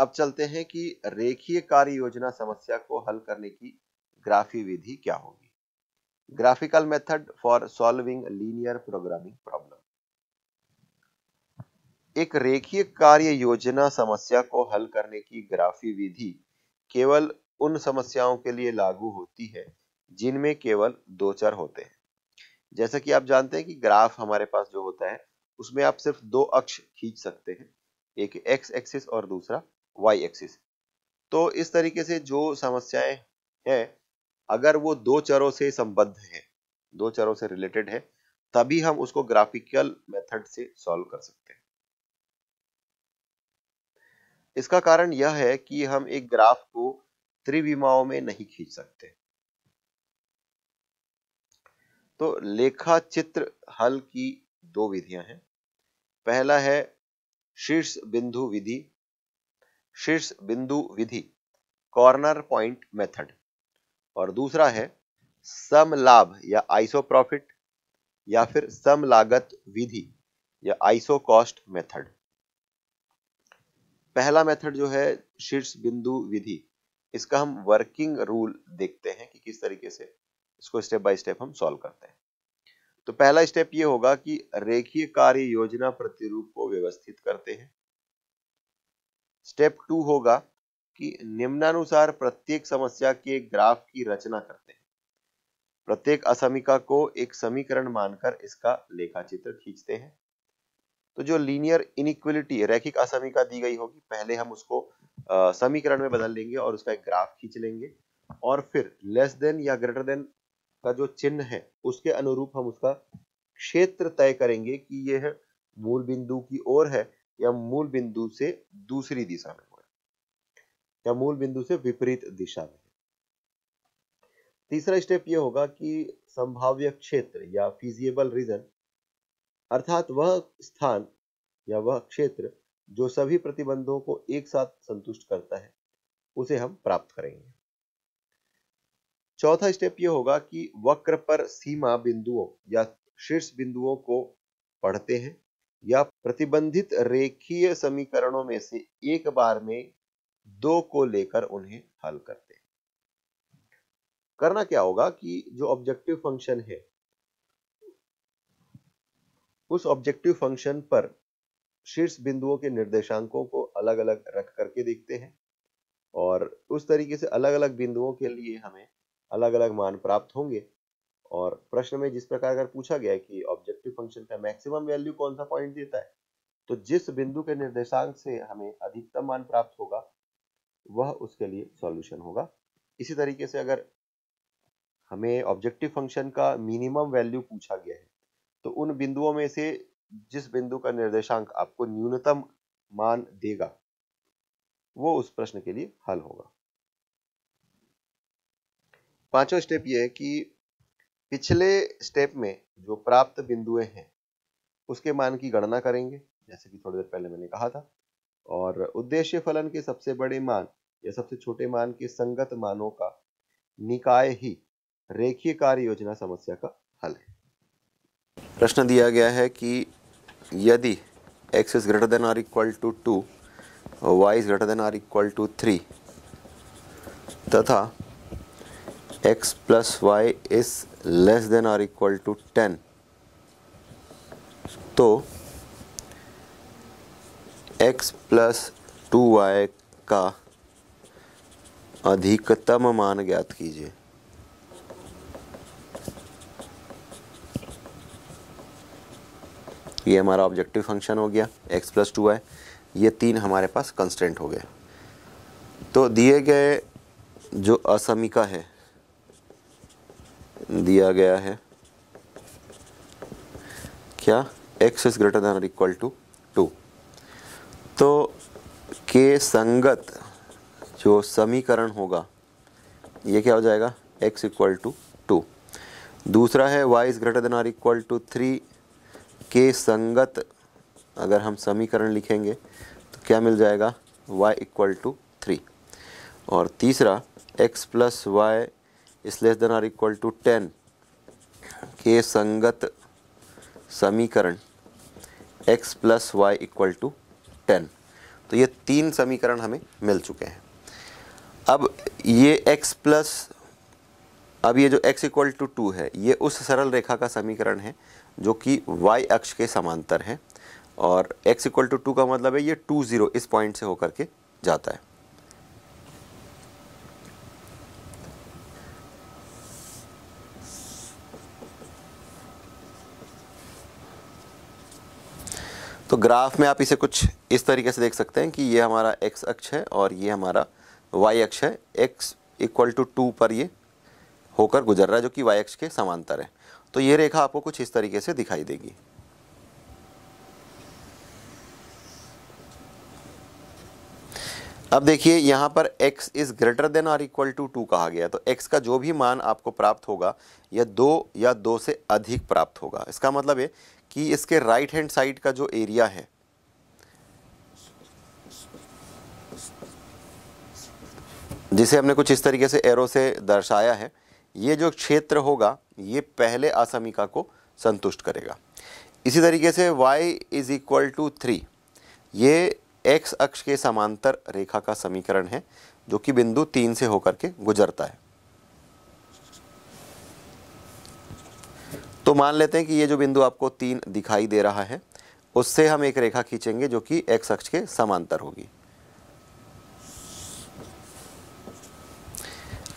अब चलते हैं कि रेखीय कार्य योजना समस्या को हल करने की ग्राफी विधि क्या होगी graphical method for solving linear programming problem एक रेखीय कार्य योजना समस्या को हल करने की ग्राफी विधि केवल उन समस्याओं के लिए लागू होती है जिनमें केवल दो चर होते हैं जैसा कि आप जानते हैं कि ग्राफ हमारे पास जो होता है उसमें आप सिर्फ दो अक्ष खींच सकते हैं एक एक्स एक्सिस और दूसरा वाई एक्सिस तो इस तरीके से जो समस्याएं हैं अगर वो दो चरों से संबद्ध है दो चरों से रिलेटेड है तभी हम उसको ग्राफिकल मेथड से सॉल्व कर सकते हैं इसका कारण यह है कि हम एक ग्राफ को त्रिविमाओं में नहीं खींच सकते तो लेखा चित्र हल की दो विधियां हैं पहला है शीर्ष बिंदु विधि शीर्ष बिंदु विधि कॉर्नर पॉइंट मेथड और दूसरा है सम लाभ या आइसो प्रॉफिट या फिर सम लागत विधि या आइसो कॉस्ट मेथड पहला मेथड जो है शीर्ष बिंदु विधि इसका हम वर्किंग रूल देखते हैं कि किस तरीके से इसको स्टेप बाय स्टेप हम सॉल्व करते हैं तो पहला स्टेप ये होगा कि रेखीय कार्य योजना प्रतिरूप को व्यवस्थित करते हैं स्टेप टू होगा कि निम्नानुसार प्रत्येक समस्या के ग्राफ की रचना करते हैं प्रत्येक असमिका को एक समीकरण मानकर इसका लेखा चित्र खींचते हैं तो जो लीनियर इनिक्वलिटी रैखिक असमिका दी गई होगी पहले हम उसको समीकरण में बदल लेंगे और उसका एक ग्राफ खींच लेंगे और फिर लेस देन या ग्रेटर देन का जो चिन्ह है उसके अनुरूप हम उसका क्षेत्र तय करेंगे कि यह मूल बिंदु की ओर है या मूल बिंदु से दूसरी दिशा में हुआ या मूल बिंदु से विपरीत दिशा में तीसरा स्टेप यह होगा कि संभाव्य क्षेत्र या फिजिएबल रीजन अर्थात वह स्थान या वह क्षेत्र जो सभी प्रतिबंधों को एक साथ संतुष्ट करता है उसे हम प्राप्त करेंगे चौथा स्टेप यह होगा कि वक्र पर सीमा बिंदुओं या शीर्ष बिंदुओं को पढ़ते हैं या प्रतिबंधित रेखीय समीकरणों में से एक बार में दो को लेकर उन्हें हल करते हैं करना क्या होगा कि जो ऑब्जेक्टिव फंक्शन है उस ऑब्जेक्टिव फंक्शन पर शीर्ष बिंदुओं के निर्देशांकों को अलग अलग रख करके देखते हैं और उस तरीके से अलग अलग बिंदुओं के लिए हमें अलग अलग मान प्राप्त होंगे और प्रश्न में जिस प्रकार अगर पूछा गया कि ऑब्जेक्टिव फंक्शन का मैक्सिमम वैल्यू कौन सा पॉइंट देता है तो जिस बिंदु के निर्देशांक से हमें अधिकतम मान प्राप्त होगा वह उसके लिए सॉल्यूशन होगा इसी तरीके से अगर हमें ऑब्जेक्टिव फंक्शन का मिनिमम वैल्यू पूछा गया है तो उन बिंदुओं में से जिस बिंदु का निर्देशांक आपको न्यूनतम मान देगा वो उस प्रश्न के लिए हल होगा पांचवा स्टेप यह है कि पिछले स्टेप में जो प्राप्त बिंदुए हैं उसके मान की गणना करेंगे जैसे कि थोड़ी देर पहले मैंने कहा था और उद्देश्य फलन के सबसे बड़े मान या सबसे छोटे मान के संगत मानों का निकाय ही रेखीय कार्य योजना समस्या का हल है प्रश्न दिया गया है कि यदि x is greater than or equal to two y is greater than or equal to three तथा x plus y is less than or equal to 10 तो x प्लस टू वाई का अधिकतम मान ज्ञात कीजिए ये हमारा ऑब्जेक्टिव फंक्शन हो गया x प्लस टू वाई ये तीन हमारे पास कंस्टेंट हो गए तो दिए गए जो असमिका है दिया गया है क्या x इज ग्रेटर देन और इक्वल टू टू तो के संगत जो समीकरण होगा ये क्या हो जाएगा x इक्वल टू टू दूसरा है y इज ग्रेटर देन और इक्वल टू थ्री के संगत अगर हम समीकरण लिखेंगे तो क्या मिल जाएगा y इक्वल टू थ्री और तीसरा x plus y is less than or equal to ten के संगत समीकरण x plus y equal to ten तो ये तीन समीकरण हमें मिल चुके हैं अब ये x प्लस अब ये जो x इक्वल टू टू है ये उस सरल रेखा का समीकरण है जो कि y अक्ष के समांतर है और x इक्वल टू टू का मतलब है ये टू ज़ीरो इस पॉइंट से होकर के जाता है तो ग्राफ में आप इसे कुछ इस तरीके से देख सकते हैं कि ये हमारा एक्स अक्ष है और ये हमारा वाई अक्ष है एक्स इक्वल टू टू पर ये होकर गुजर रहा है जो कि वाई अक्ष के समांतर है तो ये रेखा आपको कुछ इस तरीके से दिखाई देगी अब देखिए यहाँ पर x इज़ ग्रेटर देन और इक्वल टू टू कहा गया तो x का जो भी मान आपको प्राप्त होगा यह दो या दो से अधिक प्राप्त होगा इसका मतलब ये कि इसके राइट हैंड साइड का जो एरिया है जिसे हमने कुछ इस तरीके से एरो से दर्शाया है ये जो क्षेत्र होगा ये पहले असमिका को संतुष्ट करेगा इसी तरीके से y is equal to three ये x अक्ष के समांतर रेखा का समीकरण है जो कि बिंदु तीन से होकर के गुजरता है तो मान लेते हैं कि ये जो बिंदु आपको तीन दिखाई दे रहा है उससे हम एक रेखा खींचेंगे जो कि एक्स अक्ष के समांतर होगी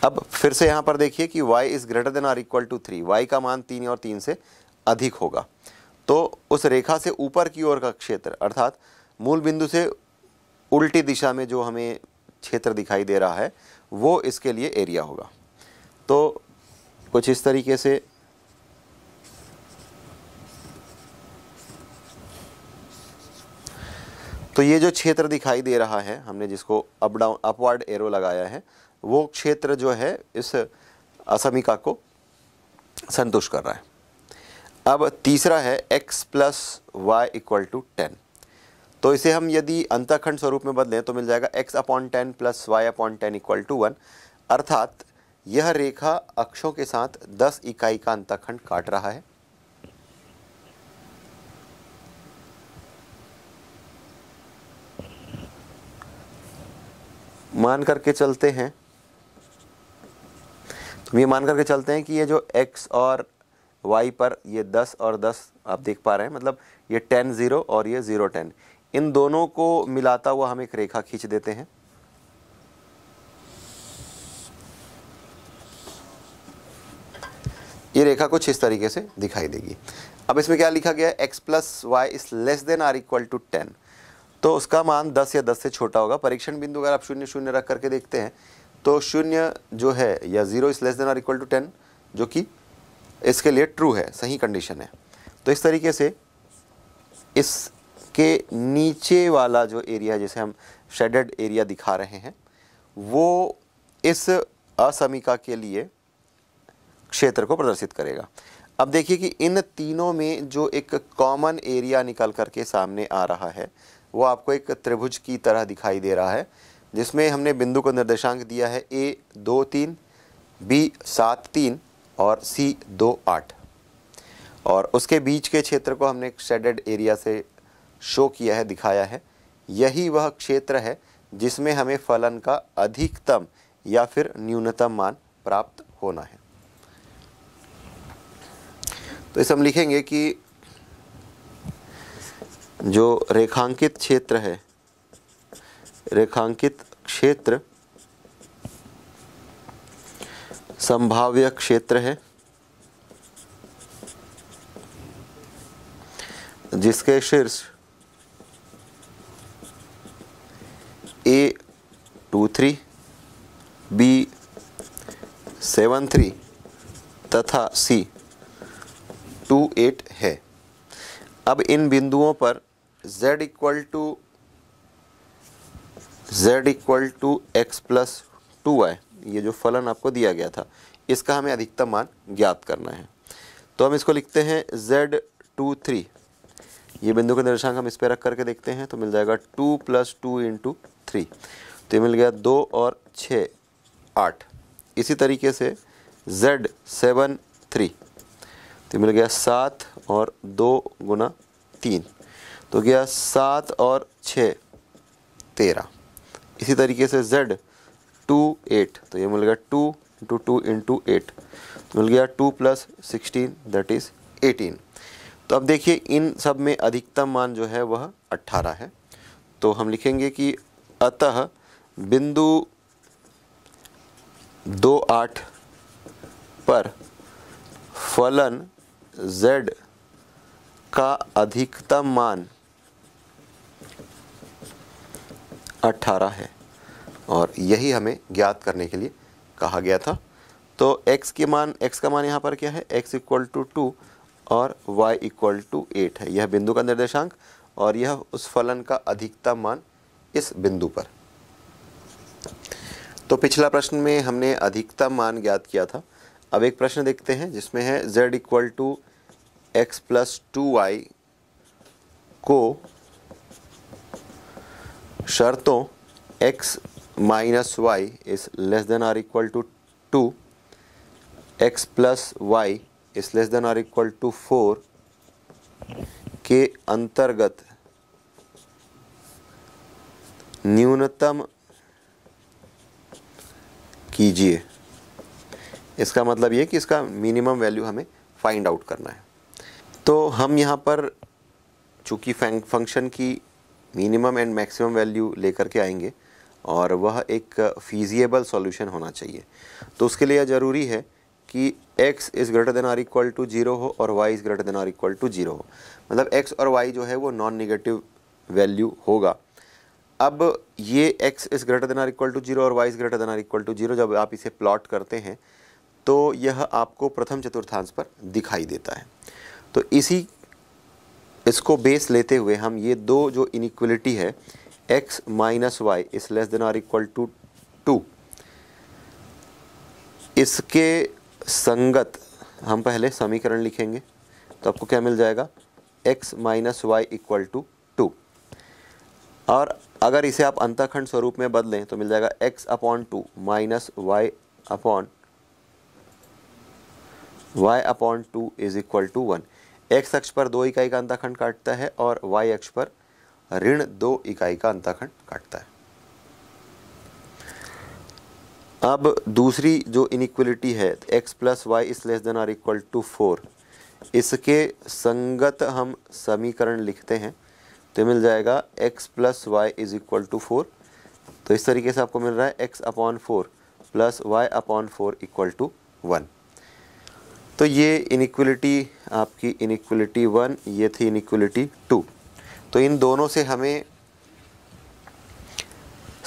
अब फिर से यहाँ पर देखिए कि y is greater than or equal to three y का मान तीन और तीन से अधिक होगा तो उस रेखा से ऊपर की ओर का क्षेत्र अर्थात मूल बिंदु से उल्टी दिशा में जो हमें क्षेत्र दिखाई दे रहा है वो इसके लिए एरिया होगा तो कुछ इस तरीके से तो ये जो क्षेत्र दिखाई दे रहा है हमने जिसको अप डाउन अपवर्ड एरो लगाया है वो क्षेत्र जो है इस असमिका को संतुष्ट कर रहा है अब तीसरा है x plus y equal to ten तो इसे हम यदि अंतखंड स्वरूप में बदलें तो मिल जाएगा x upon ten plus y upon ten equal to one अर्थात यह रेखा अक्षों के साथ 10 इकाई का अंतखंड काट रहा है मान करके चलते हैं तो ये मान करके चलते हैं कि ये जो x और y पर ये 10 और 10 आप देख पा रहे हैं मतलब ये 10 ज़ीरो और ये ज़ीरो टेन इन दोनों को मिलाता हुआ हम एक रेखा खींच देते हैं ये रेखा कुछ इस तरीके से दिखाई देगी अब इसमें क्या लिखा गया है x plus y is less than or equal to ten तो उसका मान दस या दस से छोटा होगा परीक्षण बिंदु अगर आप शून्य शून्य रख करके देखते हैं तो शून्य जो है या ज़ीरो इस लेस देन और इक्वल टू टेन जो कि इसके लिए ट्रू है सही कंडीशन है तो इस तरीके से इसके नीचे वाला जो एरिया जैसे हम शेडेड एरिया दिखा रहे हैं वो इस असमिका के लिए क्षेत्र को प्रदर्शित करेगा अब देखिए कि इन तीनों में जो एक कॉमन एरिया निकल करके सामने आ रहा है वो आपको एक त्रिभुज की तरह दिखाई दे रहा है जिसमें हमने बिंदु को निर्देशांक दिया है ए दो तीन बी सात तीन और सी दो आठ और उसके बीच के क्षेत्र को हमने शेडेड एरिया से शो किया है दिखाया है यही वह क्षेत्र है जिसमें हमें फलन का अधिकतम या फिर न्यूनतम मान प्राप्त होना है तो इस हम लिखेंगे कि जो रेखांकित क्षेत्र है रेखांकित क्षेत्र संभाव्य क्षेत्र है जिसके शीर्ष A two three B seven three तथा सी टू एट है अब इन बिंदुओं पर z equal to z equal to x plus two ये जो फलन आपको दिया गया था इसका हमें अधिकतम मान ज्ञात करना है तो हम इसको लिखते हैं z टू थ्री ये बिंदु के निर्देशांक हम इस पर रख करके देखते हैं तो मिल जाएगा two plus two into three तो ये मिल गया दो और 6 आठ इसी तरीके से z सेवन थ्री तो मिल गया सात और दो गुना तीन तो गया सात और छः तेरह इसी तरीके से जेड टू एट तो ये मिल गया two into two into eight मिल गया two plus sixteen that is eighteen तो अब देखिए इन सब में अधिकतम मान जो है वह अट्ठारह है तो हम लिखेंगे कि अतः बिंदु दो आठ पर फलन z का अधिकतम मान अट्ठारह है और यही हमें ज्ञात करने के लिए कहा गया था तो x के मान x का मान यहाँ पर क्या है x इक्वल टू टू और y इक्वल टू एट है यह बिंदु का निर्देशांक और यह उस फलन का अधिकतम मान इस बिंदु पर तो पिछला प्रश्न में हमने अधिकतम मान ज्ञात किया था अब एक प्रश्न देखते हैं जिसमें है z equal to x plus two y को शर्तों x minus y is less than or equal to two x plus y is less than or equal to four के अंतर्गत न्यूनतम कीजिए इसका मतलब ये कि इसका मिनिमम वैल्यू हमें फाइंड आउट करना है तो हम यहाँ पर चूँकि फंक्शन की मिनिमम एंड मैक्सिमम वैल्यू लेकर के आएंगे और वह एक फीजिएबल सॉल्यूशन होना चाहिए तो उसके लिए ज़रूरी है कि x is greater than or equal to zero हो और y is greater than or equal to zero हो मतलब x और y जो है वो नॉन निगेटिव वैल्यू होगा अब ये x is greater than or equal to zero और y is greater than or equal to zero जब आप इसे प्लॉट करते हैं तो यह आपको प्रथम चतुर्थांश पर दिखाई देता है तो इसी इसको बेस लेते हुए हम ये दो जो इनिक्वलिटी है x minus y is less than or equal to two इसके संगत हम पहले समीकरण लिखेंगे तो आपको क्या मिल जाएगा x minus y equal to two और अगर इसे आप अंतखंड स्वरूप में बदलें तो मिल जाएगा x upon two minus y upon y upon two is equal to one x अक्ष पर दो इकाई का अंताखंड काटता है और वाई अक्ष पर ऋण दो इकाई का अंताखंड काटता है अब दूसरी जो इनिक्वलिटी है x plus y is less than or equal to four इसके संगत हम समीकरण लिखते हैं तो मिल जाएगा x plus y is equal to four तो इस तरीके से आपको मिल रहा है x upon four plus y upon four equal to one तो ये इनिक्वलिटी आपकी इनिक्वलिटी वन ये थी इनिक्वलिटी टू तो इन दोनों से हमें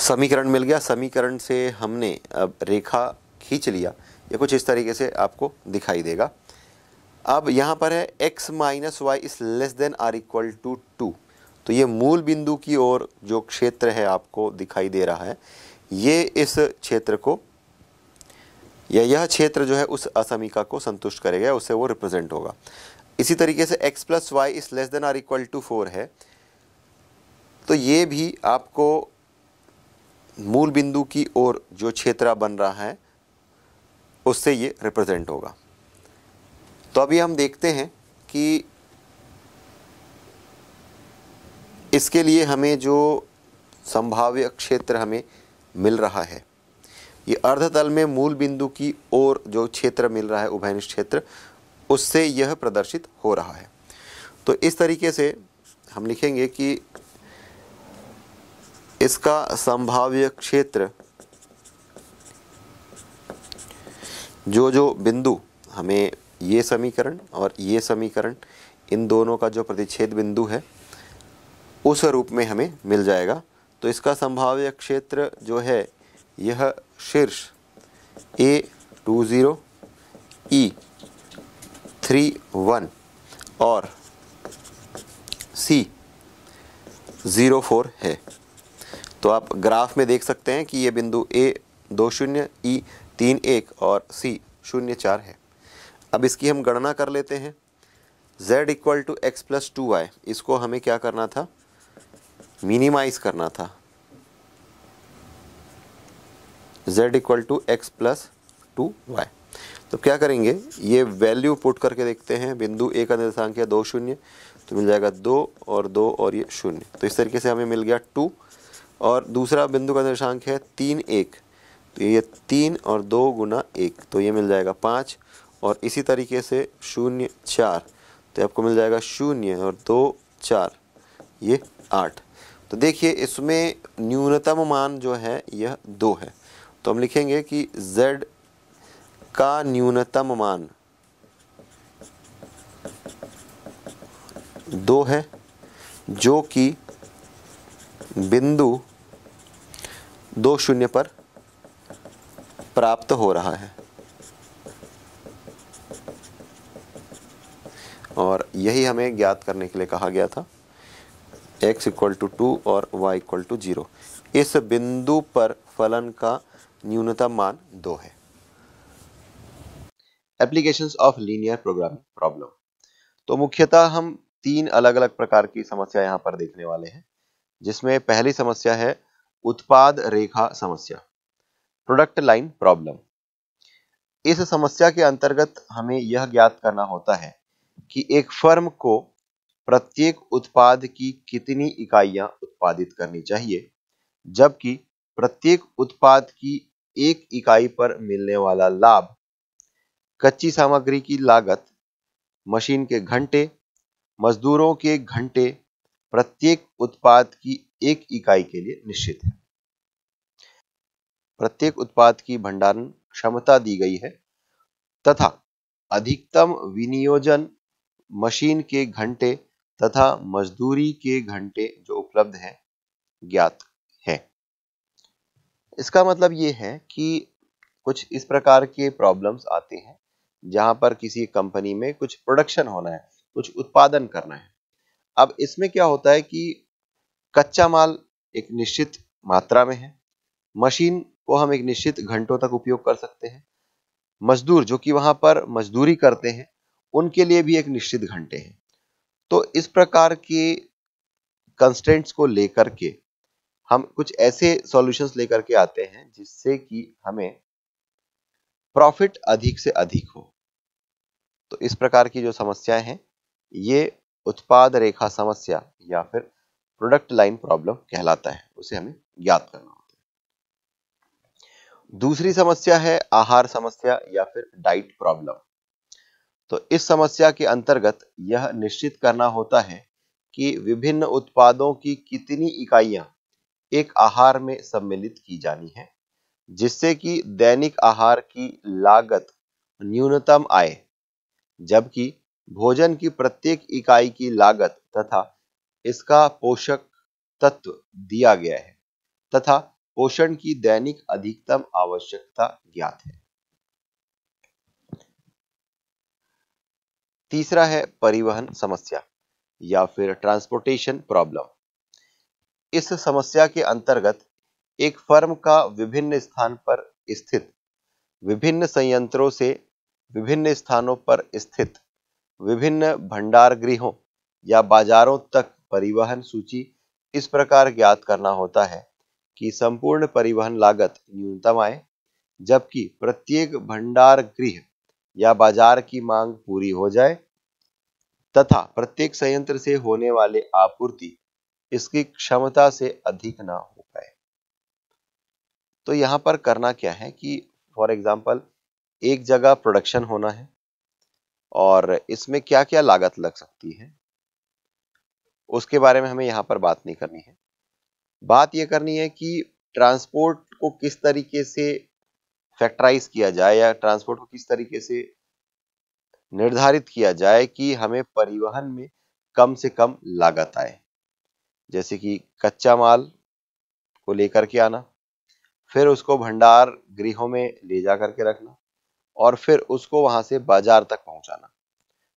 समीकरण मिल गया समीकरण से हमने अब रेखा खींच लिया ये कुछ इस तरीके से आपको दिखाई देगा अब यहाँ पर है x minus y is less than or equal to two तो ये मूल बिंदु की ओर जो क्षेत्र है आपको दिखाई दे रहा है ये इस क्षेत्र को या यह क्षेत्र जो है उस असमीका को संतुष्ट करेगा उससे वो रिप्रेजेंट होगा इसी तरीके से x plus y is less than or equal to four है तो ये भी आपको मूल बिंदु की ओर जो क्षेत्र बन रहा है उससे ये रिप्रेजेंट होगा तो अभी हम देखते हैं कि इसके लिए हमें जो संभाव्य क्षेत्र हमें मिल रहा है ये अर्धतल में मूल बिंदु की ओर जो क्षेत्र मिल रहा है उभयनिष्ठ क्षेत्र उससे यह प्रदर्शित हो रहा है तो इस तरीके से हम लिखेंगे कि इसका संभाव्य क्षेत्र जो जो बिंदु हमें ये समीकरण और ये समीकरण इन दोनों का जो प्रतिच्छेद बिंदु है उस रूप में हमें मिल जाएगा तो इसका संभाव्य क्षेत्र जो है यह शीर्ष A two zero E e three one और सी ज़ीरो फोर है तो आप ग्राफ में देख सकते हैं कि ये बिंदु ए दो शून्य ई e तीन एक और सी शून्य चार है अब इसकी हम गणना कर लेते हैं z equal to x plus two y इसको हमें क्या करना था मिनिमाइज़ करना था z equal to x plus two y तो क्या करेंगे ये वैल्यू पुट करके देखते हैं बिंदु ए का निर्देशांक है दो शून्य तो मिल जाएगा दो और दो और ये शून्य तो इस तरीके से हमें मिल गया टू और दूसरा बिंदु का निर्देशांक है तीन एक तो ये तीन और दो गुना एक तो ये मिल जाएगा पाँच और इसी तरीके से शून्य चार तो आपको मिल जाएगा शून्य और दो चार ये आठ तो देखिए इसमें न्यूनतम मान जो है यह दो है तो हम लिखेंगे कि z का न्यूनतम मान दो है जो कि बिंदु दो शून्य पर प्राप्त हो रहा है और यही हमें ज्ञात करने के लिए कहा गया था x इक्वल टू टू और y इक्वल टू जीरो इस बिंदु पर फलन का न्यूनतम मान दो है applications of linear programming problem तो मुख्यतः हम तीन अलग अलग प्रकार की समस्या यहां पर देखने वाले हैं जिसमें पहली समस्या है उत्पाद रेखा समस्या प्रोडक्ट लाइन प्रॉब्लम इस समस्या के अंतर्गत हमें यह ज्ञात करना होता है कि एक फर्म को प्रत्येक उत्पाद की कितनी इकाइयां उत्पादित करनी चाहिए जबकि प्रत्येक उत्पाद की एक इकाई पर मिलने वाला लाभ कच्ची सामग्री की लागत मशीन के घंटे मजदूरों के घंटे प्रत्येक उत्पाद की एक इकाई के लिए निश्चित है प्रत्येक उत्पाद की भंडारण क्षमता दी गई है तथा अधिकतम विनियोजन मशीन के घंटे तथा मजदूरी के घंटे जो उपलब्ध हैं ज्ञात इसका मतलब ये है कि कुछ इस प्रकार के प्रॉब्लम्स आते हैं जहां पर किसी कंपनी में कुछ प्रोडक्शन होना है कुछ उत्पादन करना है अब इसमें क्या होता है कि कच्चा माल एक निश्चित मात्रा में है मशीन को हम एक निश्चित घंटों तक उपयोग कर सकते हैं मजदूर जो कि वहां पर मजदूरी करते हैं उनके लिए भी एक निश्चित घंटे हैं तो इस प्रकार के कंस्टेंट्स को लेकर के हम कुछ ऐसे सॉल्यूशंस लेकर के आते हैं जिससे कि हमें प्रॉफिट अधिक से अधिक हो तो इस प्रकार की जो समस्याएं हैं ये उत्पाद रेखा समस्या या फिर प्रोडक्ट लाइन प्रॉब्लम कहलाता है उसे हमें ज्ञात करना होता है दूसरी समस्या है आहार समस्या या फिर डाइट प्रॉब्लम तो इस समस्या के अंतर्गत यह निश्चित करना होता है कि विभिन्न उत्पादों की कितनी इकाइयां एक आहार में सम्मिलित की जानी है जिससे कि दैनिक आहार की लागत न्यूनतम आए जबकि भोजन की प्रत्येक इकाई की लागत तथा इसका पोषक तत्व दिया गया है तथा पोषण की दैनिक अधिकतम आवश्यकता ज्ञात है तीसरा है परिवहन समस्या या फिर ट्रांसपोर्टेशन प्रॉब्लम इस समस्या के अंतर्गत एक फर्म का विभिन्न स्थान पर स्थित विभिन्न संयंत्रों से विभिन्न स्थानों पर स्थित विभिन्न भंडार गृहों या बाजारों तक परिवहन सूची इस प्रकार ज्ञात करना होता है कि संपूर्ण परिवहन लागत न्यूनतम आए जबकि प्रत्येक भंडार गृह या बाजार की मांग पूरी हो जाए तथा प्रत्येक संयंत्र से होने वाले आपूर्ति इसकी क्षमता से अधिक ना हो पाए तो यहां पर करना क्या है कि फॉर एग्जाम्पल एक जगह प्रोडक्शन होना है और इसमें क्या क्या लागत लग सकती है उसके बारे में हमें यहाँ पर बात नहीं करनी है बात यह करनी है कि ट्रांसपोर्ट को किस तरीके से फैक्टराइज किया जाए या ट्रांसपोर्ट को किस तरीके से निर्धारित किया जाए कि हमें परिवहन में कम से कम लागत आए जैसे कि कच्चा माल को लेकर के आना फिर उसको भंडार गृहों में ले जा करके रखना और फिर उसको वहां से बाजार तक पहुंचाना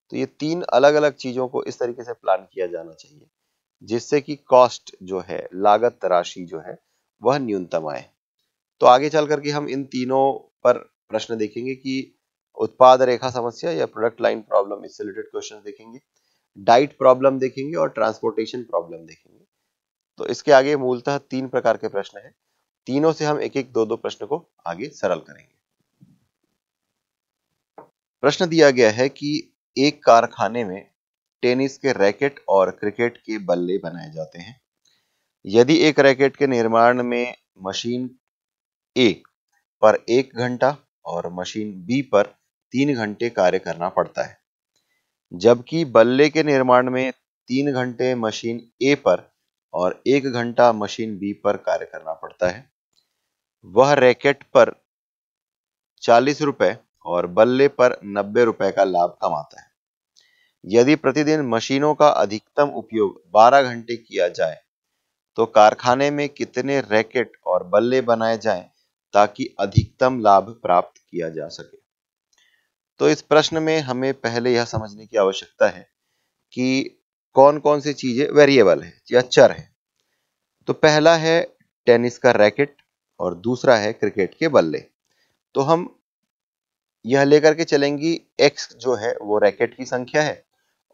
तो ये तीन अलग अलग चीजों को इस तरीके से प्लान किया जाना चाहिए जिससे कि कॉस्ट जो है लागत राशि जो है वह न्यूनतम आए तो आगे चल करके हम इन तीनों पर प्रश्न देखेंगे कि उत्पाद रेखा समस्या या प्रोडक्ट लाइन प्रॉब्लम इससे रिलेटेड क्वेश्चन देखेंगे डाइट प्रॉब्लम देखेंगे और ट्रांसपोर्टेशन प्रॉब्लम देखेंगे तो इसके आगे मूलतः तीन प्रकार के प्रश्न हैं तीनों से हम एक एक दो दो प्रश्न को आगे सरल करेंगे प्रश्न दिया गया है कि एक कारखाने में टेनिस के रैकेट और क्रिकेट के बल्ले बनाए जाते हैं यदि एक रैकेट के निर्माण में मशीन ए पर एक घंटा और मशीन बी पर तीन घंटे कार्य करना पड़ता है जबकि बल्ले के निर्माण में तीन घंटे मशीन ए पर और एक घंटा मशीन बी पर कार्य करना पड़ता है वह रैकेट पर चालीस रुपए और बल्ले पर नब्बे रुपए का लाभ कमाता है यदि प्रतिदिन मशीनों का अधिकतम उपयोग 12 घंटे किया जाए तो कारखाने में कितने रैकेट और बल्ले बनाए जाएं ताकि अधिकतम लाभ प्राप्त किया जा सके तो इस प्रश्न में हमें पहले यह समझने की आवश्यकता है कि कौन कौन सी चीज़ें वेरिएबल है या चर है तो पहला है टेनिस का रैकेट और दूसरा है क्रिकेट के बल्ले तो हम यह लेकर के चलेंगी एक्स जो है वो रैकेट की संख्या है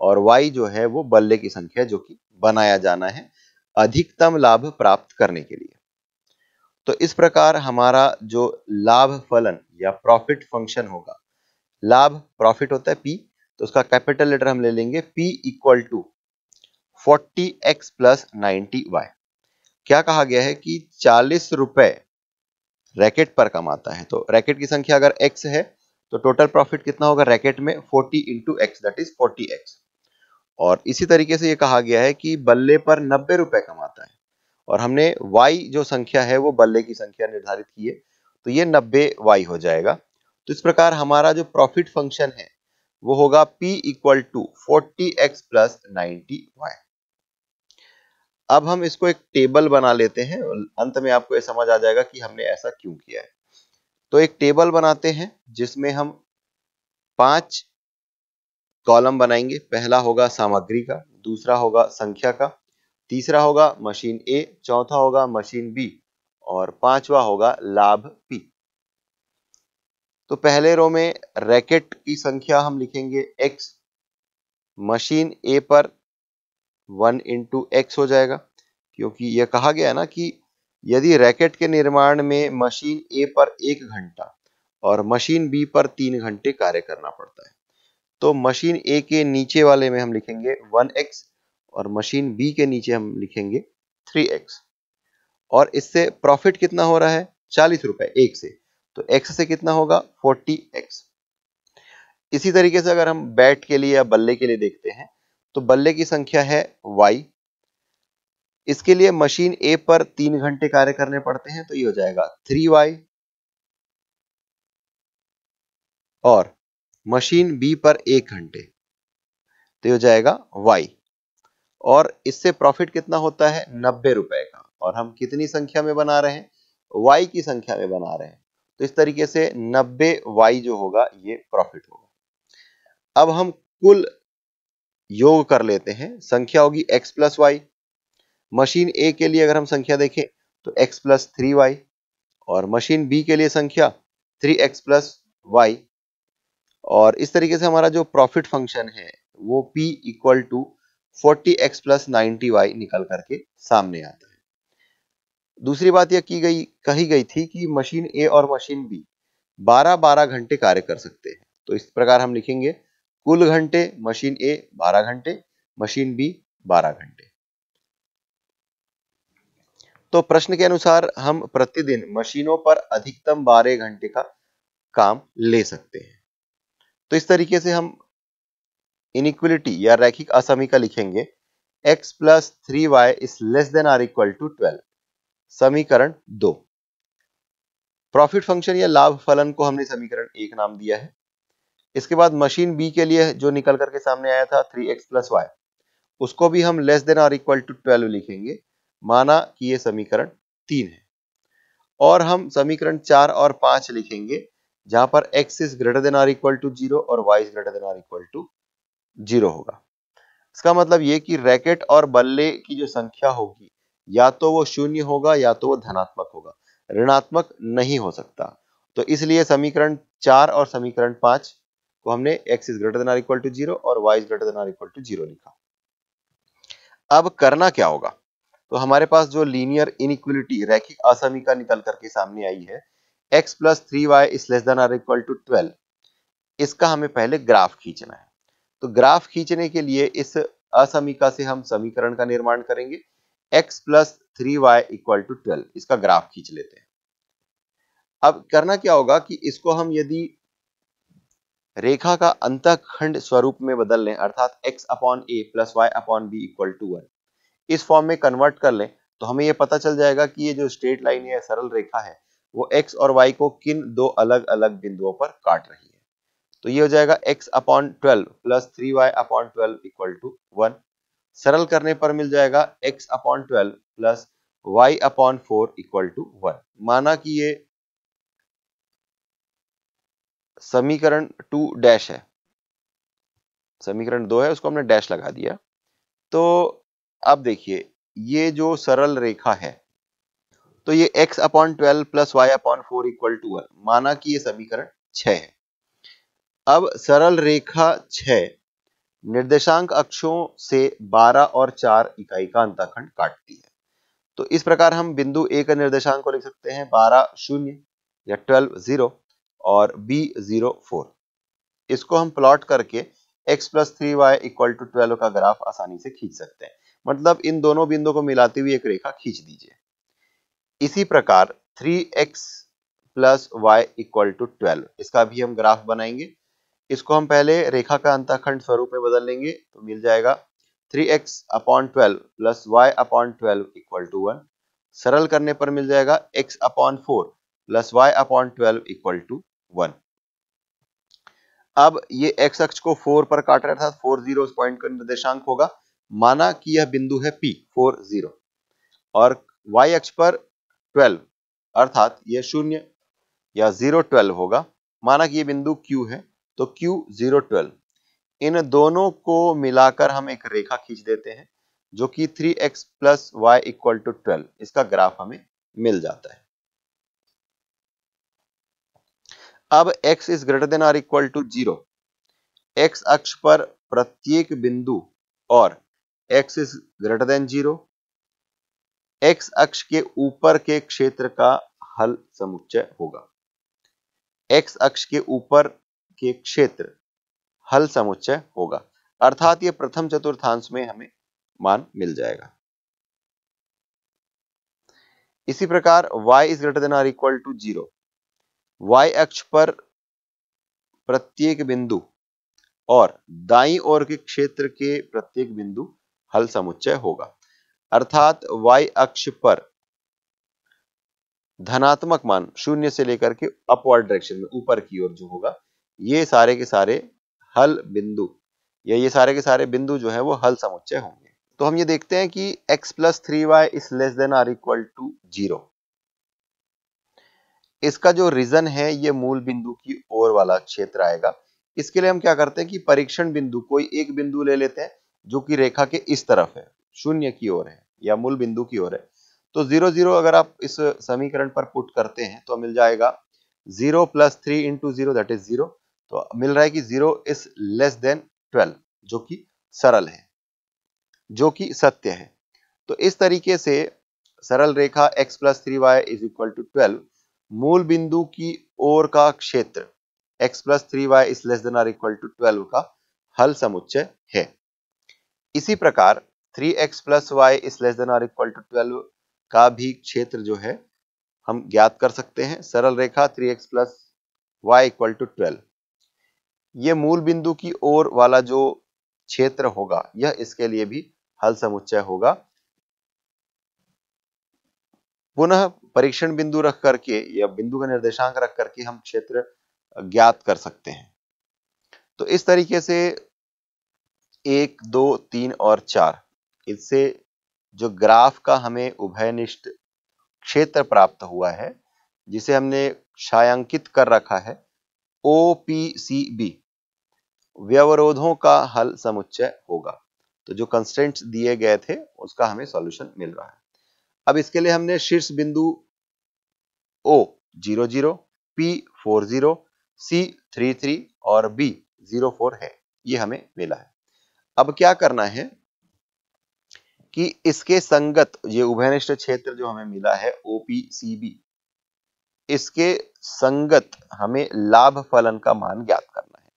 और वाई जो है वो बल्ले की संख्या जो कि बनाया जाना है अधिकतम लाभ प्राप्त करने के लिए तो इस प्रकार हमारा जो लाभ फलन या प्रॉफिट फंक्शन होगा लाभ प्रॉफिट होता है पी तो उसका कैपिटल लेटर हम ले लेंगे P equal to forty x plus ninety y क्या कहा गया है कि चालीस रुपए रैकेट पर कमाता है तो रैकेट की संख्या अगर एक्स है तो टोटल प्रॉफिट कितना होगा रैकेट में forty into x that is forty x और इसी तरीके से ये कहा गया है कि बल्ले पर नब्बे रुपए कमाता है और हमने वाई जो संख्या है वो बल्ले की संख्या निर्धारित की है तो ये नब्बे वाई हो जाएगा तो इस प्रकार हमारा जो प्रॉफिट फंक्शन है वो होगा P equal to forty x plus ninety y अब हम इसको एक टेबल बना लेते हैं अंत में आपको यह समझ आ जाएगा कि हमने ऐसा क्यों किया है तो एक टेबल बनाते हैं जिसमें हम पांच कॉलम बनाएंगे पहला होगा सामग्री का दूसरा होगा संख्या का तीसरा होगा मशीन ए चौथा होगा मशीन बी और पांचवा होगा लाभ पी तो पहले रो में रैकेट की संख्या हम लिखेंगे एक्स मशीन ए पर वन इंटू एक्स हो जाएगा क्योंकि यह कहा गया है ना कि यदि रैकेट के निर्माण में मशीन ए पर एक घंटा और मशीन बी पर तीन घंटे कार्य करना पड़ता है तो मशीन ए के नीचे वाले में हम लिखेंगे वन एक्स और मशीन बी के नीचे हम लिखेंगे थ्री एक्स और इससे प्रॉफिट कितना हो रहा है चालीस रुपए एक से तो एक्स से कितना होगा फोर्टी एक्स इसी तरीके से अगर हम बैट के लिए या बल्ले के लिए देखते हैं तो बल्ले की संख्या है वाई इसके लिए मशीन ए पर तीन घंटे कार्य करने पड़ते हैं तो ये हो जाएगा थ्री वाई और मशीन बी पर एक घंटे तो ये हो जाएगा वाई और इससे प्रॉफिट कितना होता है नब्बे रुपए का और हम कितनी संख्या में बना रहे हैं वाई की संख्या में बना रहे हैं तो इस तरीके से नब्बे वाई जो होगा ये प्रॉफिट होगा अब हम कुल योग कर लेते हैं संख्या होगी x plus y machine A के लिए अगर हम संख्या देखें तो x प्लस थ्री वाई और मशीन बी के लिए संख्या थ्री एक्स प्लस वाई और इस तरीके से हमारा जो प्रॉफिट फंक्शन है वो p equal to forty x plus ninety y निकल करके सामने आता है दूसरी बात यह की गई कही गई थी कि मशीन ए और मशीन बी 12 12 घंटे कार्य कर सकते हैं तो इस प्रकार हम लिखेंगे कुल घंटे मशीन ए 12 घंटे मशीन बी 12 घंटे तो प्रश्न के अनुसार हम प्रतिदिन मशीनों पर अधिकतम 12 घंटे का काम ले सकते हैं तो इस तरीके से हम इनिक्वलिटी या रैखिक असमिका लिखेंगे x plus three y is less than or equal to twelve समीकरण दो प्रॉफिट फंक्शन या लाभ फलन को हमने समीकरण एक नाम दिया है इसके बाद मशीन बी के लिए जो निकल करके सामने आया था थ्री एक्स प्लस वाई उसको भी हम लेस देन और इक्वल टू ट्वेल्व लिखेंगे माना कि ये समीकरण तीन है और हम समीकरण चार और पांच लिखेंगे जहां पर x इज ग्रेटर देन और इक्वल टू जीरो और y इज ग्रेटर देन और इक्वल टू जीरो होगा इसका मतलब ये कि रैकेट और बल्ले की जो संख्या होगी या तो वो शून्य होगा या तो वो धनात्मक होगा ऋणात्मक नहीं हो सकता तो इसलिए समीकरण चार और समीकरण पांच तो हमने x is greater than or equal to zero और y is greater than or equal to zero लिखा अब करना क्या होगा तो हमारे पास जो लीनियर इनइक्वलिटी रैखिक असमिका निकल करके सामने आई है x plus three y is less than or equal to twelve इसका हमें पहले ग्राफ खींचना है तो ग्राफ खींचने के लिए इस असमिका से हम समीकरण का निर्माण करेंगे x plus three y equal to twelve इसका ग्राफ खींच लेते हैं अब करना क्या होगा कि इसको हम यदि रेखा का अंतखंड स्वरूप में बदल लें अर्थात x upon A plus y upon B equal to one इस फॉर्म में कन्वर्ट कर लें तो हमें यह पता चल जाएगा कि ये जो स्ट्रेट लाइन या सरल रेखा है वो x और y को किन दो अलग अलग बिंदुओं पर काट रही है तो ये हो जाएगा x upon twelve plus three y upon twelve equal to one सरल करने पर मिल जाएगा x upon twelve plus y upon four equal to one माना कि ये समीकरण टू डैश है समीकरण दो है उसको हमने डैश लगा दिया तो अब देखिए ये जो सरल रेखा है तो ये x upon twelve plus y upon four equal to है माना कि ये समीकरण छ है अब सरल रेखा छ निर्देशांक अक्षों से 12 और 4 इकाई का अंतःखंड काटती है तो इस प्रकार हम बिंदु ए का निर्देशांक को लिख सकते हैं 12 शून्य या 12 जीरो और बी ज़ीरो फोर इसको हम प्लॉट करके x plus three y equal to twelve का ग्राफ आसानी से खींच सकते हैं मतलब इन दोनों बिंदुओं को मिलाते हुए एक रेखा खींच दीजिए इसी प्रकार three x plus y equal to twelve इसका भी हम ग्राफ बनाएंगे इसको हम पहले रेखा का अंतखंड स्वरूप में बदल लेंगे तो मिल जाएगा three x upon twelve plus y upon twelve equal to one सरल करने पर मिल जाएगा x upon four plus y upon twelve equal to one अब ये एक्स अक्ष को फोर पर काट रहा था फोर जीरो उस पॉइंट का निर्देशांक होगा माना कि यह बिंदु है पी फोर जीरो और वाई अक्ष पर ट्वेल्व अर्थात यह शून्य या जीरो ट्वेल्व होगा माना कि यह बिंदु क्यू है तो क्यू जीरो ट्वेल्व इन दोनों को मिलाकर हम एक रेखा खींच देते हैं जो कि three x plus y equal to twelve इसका ग्राफ हमें मिल जाता है अब x is greater than or equal to zero x अक्ष पर प्रत्येक बिंदु और x is greater than zero x अक्ष के ऊपर के क्षेत्र का हल समुच्चय होगा x अक्ष के ऊपर के क्षेत्र हल समुच्चय होगा अर्थात ये प्रथम चतुर्थांश में हमें मान मिल जाएगा इसी प्रकार y is greater than or equal to zero y अक्ष पर प्रत्येक बिंदु और दाई ओर के क्षेत्र के प्रत्येक बिंदु हल समुच्चय होगा अर्थात y अक्ष पर धनात्मक मान शून्य से लेकर के अपवर्ड डायरेक्शन में ऊपर की ओर जो होगा ये सारे के सारे हल बिंदु या ये सारे के सारे बिंदु जो है वो हल समुच्चय होंगे तो हम ये देखते हैं कि x plus three y is less than or equal to zero इसका जो रीजन है ये मूल बिंदु की ओर वाला क्षेत्र आएगा इसके लिए हम क्या करते हैं कि परीक्षण बिंदु कोई एक बिंदु ले लेते हैं जो कि रेखा के इस तरफ है शून्य की ओर है या मूल बिंदु की ओर है तो जीरो जीरो अगर आप इस समीकरण पर पुट करते हैं तो मिल जाएगा zero plus three into zero that is zero तो मिल रहा है कि zero is less than twelve जो कि सरल है जो कि सत्य है तो इस तरीके से सरल रेखा x plus three y is equal to twelve मूल बिंदु की ओर का क्षेत्र x plus three y is less than or equal to twelve का हल समुच्चय है इसी प्रकार three x plus y is less than or equal to twelve का भी क्षेत्र जो है हम ज्ञात कर सकते हैं सरल रेखा three x plus y equal to twelve ये मूल बिंदु की ओर वाला जो क्षेत्र होगा यह इसके लिए भी हल समुच्चय होगा पुनः परीक्षण बिंदु रख करके या बिंदु का निर्देशांक रख करके हम क्षेत्र ज्ञात कर सकते हैं तो इस तरीके से एक दो तीन और चार इससे जो ग्राफ का हमें उभयनिष्ठ क्षेत्र प्राप्त हुआ है जिसे हमने छायांकित कर रखा है ओ पी सी बी व्यवरोधों का हल समुच्चय होगा तो जो कंस्टेंट्स दिए गए थे उसका हमें सॉल्यूशन मिल रहा है अब इसके लिए हमने शीर्ष बिंदु O zero zero P four zero C three three और बी जीरो फोर है ये हमें मिला है अब क्या करना है कि इसके संगत ये उभयनिष्ठ क्षेत्र जो हमें मिला है ओपीसीबी इसके संगत हमें लाभ फलन का मान ज्ञात करना है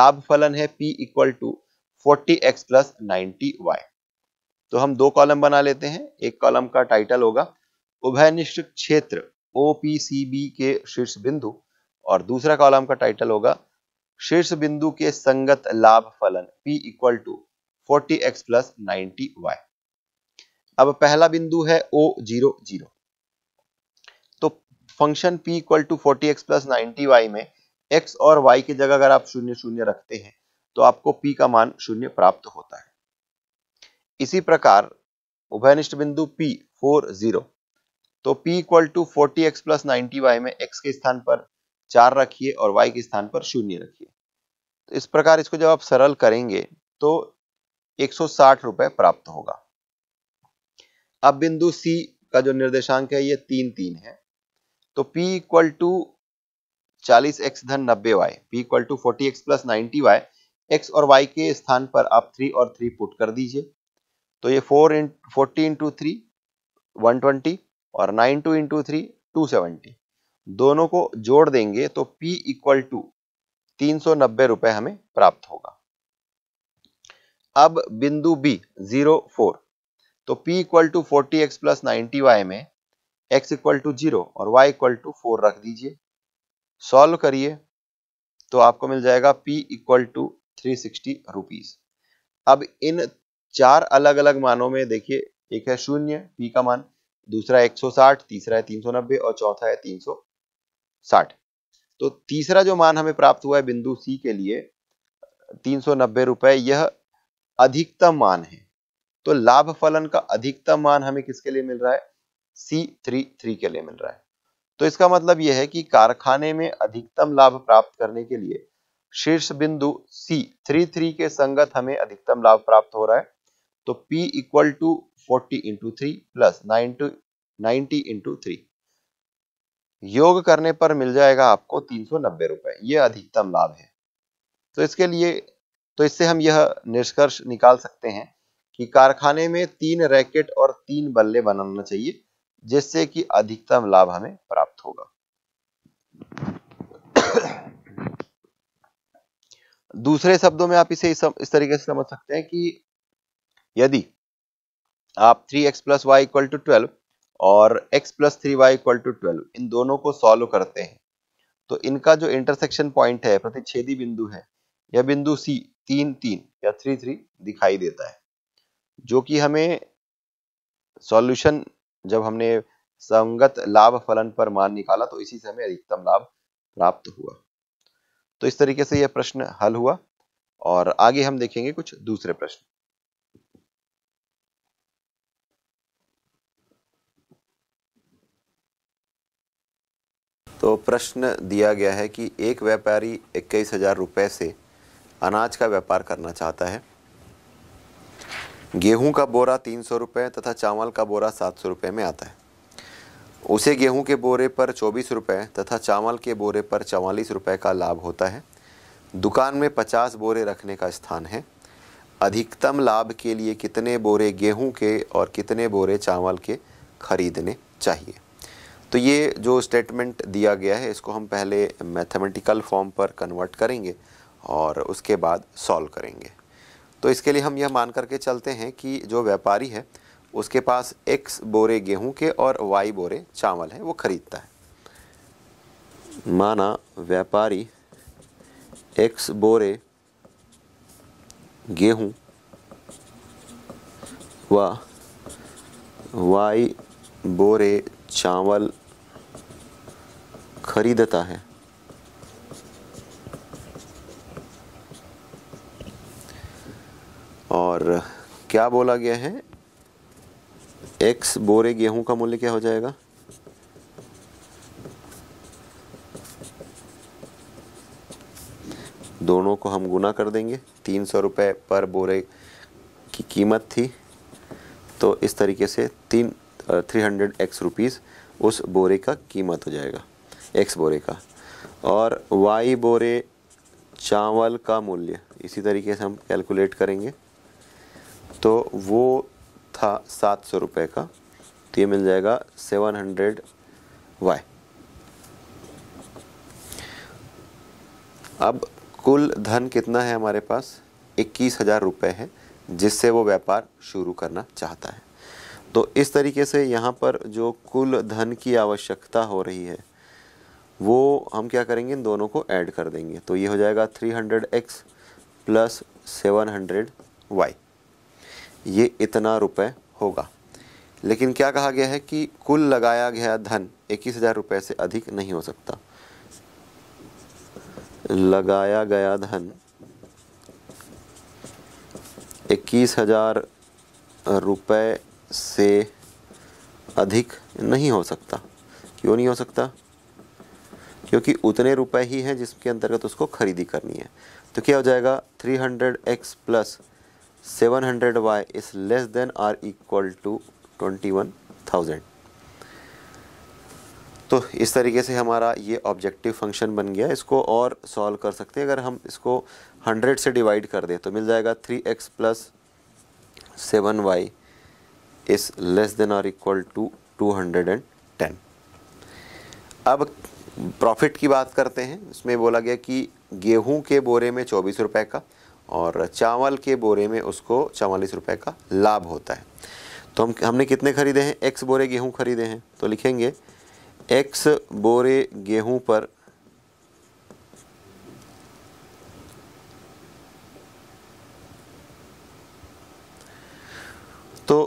लाभ फलन है P equal to forty x plus ninety y तो हम दो कॉलम बना लेते हैं एक कॉलम का टाइटल होगा उभयनिष्ठ क्षेत्र ओ के शीर्ष बिंदु और दूसरा कॉलम का टाइटल होगा शीर्ष बिंदु के संगत लाभ फलन P equal to forty x plus ninety y अब पहला बिंदु है ओ जीरो जीरो तो function P equal to forty x plus ninety y में x और y की जगह अगर आप शून्य शून्य रखते हैं तो आपको p का मान शून्य प्राप्त होता है इसी प्रकार उभयनिष्ठ बिंदु P फोर जीरो तो P equal to forty x plus ninety y में x के स्थान पर चार रखिए और y के स्थान पर शून्य रखिए तो इस प्रकार इसको जब आप सरल करेंगे तो एक सौ प्राप्त होगा अब बिंदु C का जो निर्देशांक है ये तीन तीन है तो P इक्वल टू चालीस एक्स धन नब्बे y P equal to forty x plus ninety y x और वाई के स्थान पर आप थ्री और थ्री पुट कर दीजिए तो ये four in forty into three one twenty और ninety into three two seventy दोनों को जोड़ देंगे तो P इक्वल टू तीन सौ नब्बे रुपए हमें प्राप्त होगा अब बिंदु B जीरो फोर तो P equal to forty x plus ninety y में x इक्वल टू जीरो और y इक्वल टू फोर रख दीजिए सॉल्व करिए तो आपको मिल जाएगा P equal to three sixty rupees अब इन चार अलग अलग मानों में देखिए एक है शून्य पी का मान दूसरा 160 तीसरा है 390 और चौथा है 360 तो तीसरा जो मान हमें प्राप्त हुआ है बिंदु सी के लिए तीन सौ नब्बे रुपए यह अधिकतम मान है तो लाभ फलन का अधिकतम मान हमें किसके लिए मिल रहा है सी थ्री थ्री के लिए मिल रहा है तो इसका मतलब यह है कि कारखाने में अधिकतम लाभ प्राप्त करने के लिए शीर्ष बिंदु सी थ्री थ्री के संगत हमें अधिकतम लाभ प्राप्त हो रहा है तो P equal to forty into three plus ninety ninety into three योग करने पर मिल जाएगा आपको तीन सौ नब्बे रुपए ये अधिकतम लाभ है तो इसके लिए तो इससे हम यह निष्कर्ष निकाल सकते हैं कि कारखाने में तीन रैकेट और तीन बल्ले बनाना चाहिए जिससे कि अधिकतम लाभ हमें प्राप्त होगा दूसरे शब्दों में आप इसे इस तरीके से समझ सकते हैं कि यदि आप three x plus y equal to twelve और x plus three y equal to twelve इन दोनों को सॉल्व करते हैं तो इनका जो इंटरसेक्शन पॉइंट है प्रतिच्छेदी बिंदु है यह बिंदु C तीन तीन या थ्री थ्री दिखाई देता है जो कि हमें सॉल्यूशन जब हमने संगत लाभ फलन पर मान निकाला तो इसी से हमें अधिकतम लाभ प्राप्त हुआ तो इस तरीके से यह प्रश्न हल हुआ और आगे हम देखेंगे कुछ दूसरे प्रश्न तो प्रश्न दिया गया है कि एक व्यापारी इक्कीस हज़ार रुपये से अनाज का व्यापार करना चाहता है गेहूं का बोरा तीन सौ रुपये तथा चावल का बोरा सात सौ रुपये में आता है उसे गेहूं के बोरे पर चौबीस रुपये तथा चावल के बोरे पर चवालीस रुपये का लाभ होता है दुकान में पचास बोरे रखने का स्थान है अधिकतम लाभ के लिए कितने बोरे गेहूं के और कितने बोरे चावल के खरीदने चाहिए तो ये जो स्टेटमेंट दिया गया है इसको हम पहले मैथमेटिकल फॉर्म पर कन्वर्ट करेंगे और उसके बाद सॉल्व करेंगे तो इसके लिए हम यह मान करके चलते हैं कि जो व्यापारी है उसके पास एक्स बोरे गेहूं के और वाई बोरे चावल है वो खरीदता है माना व्यापारी एक्स बोरे गेहूं व वाई बोरे चावल खरीदता है और क्या बोला गया है एक्स बोरे गेहूं का मूल्य क्या हो जाएगा दोनों को हम गुना कर देंगे तीन सौ रुपये पर बोरे की कीमत थी तो इस तरीके से तीन थ्री हंड्रेड एक्स रुपीज़ उस बोरे का कीमत हो जाएगा एक्स बोरे का और वाई बोरे चावल का मूल्य इसी तरीके से हम कैलकुलेट करेंगे तो वो था सात सौ रुपये का तो ये मिल जाएगा सेवन हंड्रेड वाई अब कुल धन कितना है हमारे पास इक्कीस हज़ार रुपये है जिससे वो व्यापार शुरू करना चाहता है तो इस तरीके से यहाँ पर जो कुल धन की आवश्यकता हो रही है वो हम क्या करेंगे इन दोनों को ऐड कर देंगे तो ये हो जाएगा three hundred x plus seven hundred y ये इतना रुपए होगा लेकिन क्या कहा गया है कि कुल लगाया गया धन इक्कीस हज़ार रुपये से अधिक नहीं हो सकता लगाया गया धन इक्कीस हज़ार रुपये से अधिक नहीं हो सकता क्यों नहीं हो सकता क्योंकि उतने रुपए ही हैं जिसके अंतर्गत उसको खरीदी करनी है तो क्या हो जाएगा three hundred x plus seven hundred y is less than or equal to twenty one thousand तो इस तरीके से हमारा ये ऑब्जेक्टिव फंक्शन बन गया इसको और सॉल्व कर सकते हैं अगर हम इसको 100 से डिवाइड कर दें तो मिल जाएगा 3x x plus seven y is less than or equal to ten अब प्रॉफिट की बात करते हैं इसमें बोला गया कि गेहूं के बोरे में चौबीस रुपये का और चावल के बोरे में उसको चवालीस रुपये का लाभ होता है तो हम हमने कितने खरीदे हैं एक्स बोरे गेहूं खरीदे हैं तो लिखेंगे एक्स बोरे गेहूं पर तो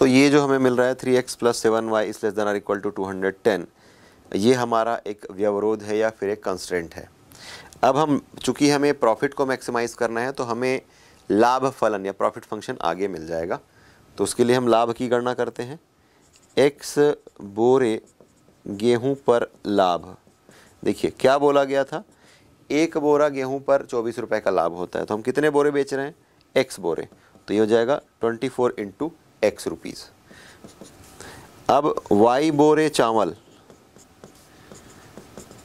तो ये जो हमें मिल रहा है three x plus seven y is less than or equal to two hundred ten ये हमारा एक व्यवरोध है या फिर एक कंस्टेंट है अब हम चूँकि हमें प्रॉफिट को मैक्सिमाइज़ करना है तो हमें लाभ फलन या प्रॉफिट फंक्शन आगे मिल जाएगा तो उसके लिए हम लाभ की गणना करते हैं एक्स बोरे गेहूं पर लाभ देखिए क्या बोला गया था एक बोरा गेहूं पर चौबीस रुपये का लाभ होता है तो हम कितने बोरे बेच रहे हैं एक्स बोरे तो ये हो जाएगा twenty four into x rupees अब वाई बोरे चावल